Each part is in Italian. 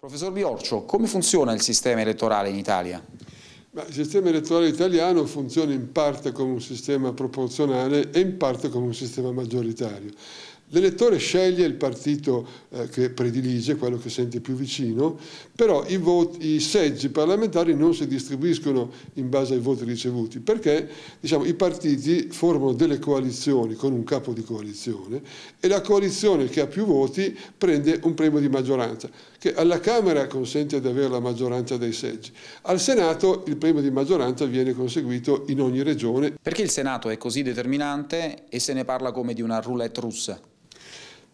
Professor Biorcio, come funziona il sistema elettorale in Italia? il sistema elettorale italiano funziona in parte come un sistema proporzionale e in parte come un sistema maggioritario. L'elettore sceglie il partito eh, che predilige, quello che sente più vicino, però i, voti, i, seggi parlamentari non si distribuiscono in base ai voti ricevuti, perché diciamo, i partiti formano delle coalizioni con un capo di coalizione e la coalizione che ha più voti prende un premio di maggioranza che alla Camera consente di avere la maggioranza dei seggi. Al Senato il premio di maggioranza viene conseguito in ogni regione. Perché il Senato è così determinante e se ne parla come di una roulette russa?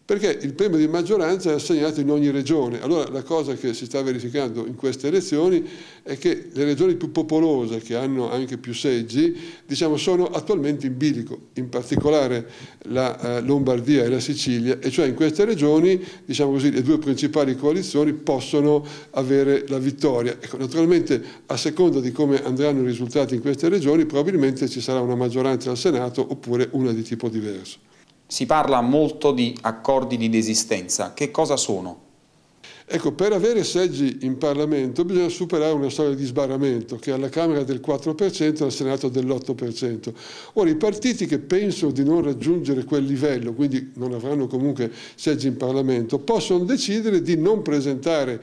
perché il premio di maggioranza è assegnato in ogni regione. Allora la cosa che si sta verificando in queste elezioni è che le regioni più popolose, che hanno anche più seggi, diciamo, sono attualmente in bilico, in particolare la eh, Lombardia e la Sicilia, e cioè in queste regioni diciamo così, le due principali coalizioni possono avere la vittoria. Ecco, naturalmente a seconda di come andranno i risultati in queste regioni probabilmente ci sarà una maggioranza al Senato oppure una di tipo diverso. Si parla molto di accordi di desistenza. Che cosa sono? Ecco, per avere seggi in Parlamento bisogna superare una storia di sbarramento che è alla Camera del 4% e al Senato dell'8%. Ora, i partiti che pensano di non raggiungere quel livello, quindi non avranno comunque seggi in Parlamento, possono decidere di non presentare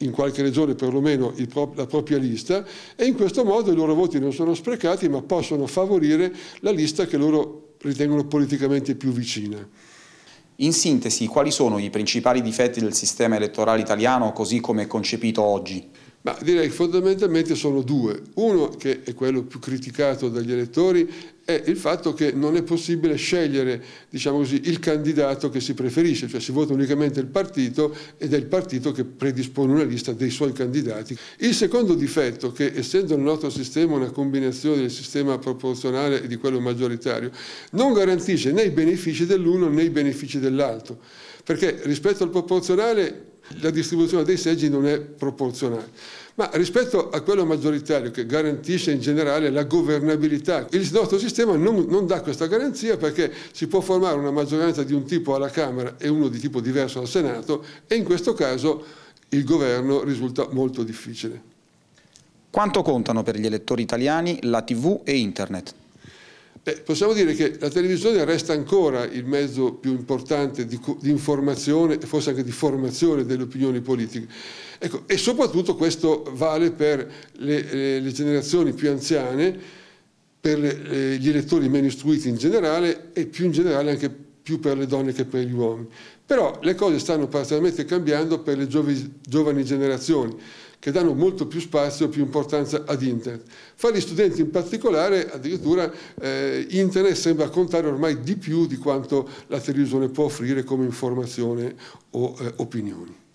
in qualche regione perlomeno la propria lista e in questo modo i loro voti non sono sprecati ma possono favorire la lista che loro ritengono politicamente più vicina. In sintesi, quali sono i principali difetti del sistema elettorale italiano così come è concepito oggi? Ma direi che fondamentalmente sono due. Uno, che è quello più criticato dagli elettori, è il fatto che non è possibile scegliere diciamo così, il candidato che si preferisce, cioè si vota unicamente il partito ed è il partito che predispone una lista dei suoi candidati. Il secondo difetto, che essendo il nostro sistema una combinazione del sistema proporzionale e di quello maggioritario, non garantisce né i benefici dell'uno né i benefici dell'altro, perché rispetto al proporzionale la distribuzione dei seggi non è proporzionale. Ma rispetto a quello maggioritario che garantisce in generale la governabilità, il nostro sistema non, non, dà questa garanzia perché si può formare una maggioranza di un tipo alla Camera e uno di tipo diverso al Senato e in questo caso il governo risulta molto difficile. Quanto contano per gli elettori italiani la TV e Internet? Beh, possiamo dire che la televisione resta ancora il mezzo più importante di, di informazione e forse anche di formazione delle opinioni politiche. Ecco, e soprattutto questo vale per le, le generazioni più anziane, per le, gli elettori meno istruiti in generale e più in generale anche più per le donne che per gli uomini. Però le cose stanno parzialmente cambiando per le giovani generazioni che danno molto più spazio, più importanza ad internet. Fra gli studenti in particolare, addirittura eh, internet sembra contare ormai di più di quanto la televisione può offrire come informazione o eh, opinioni.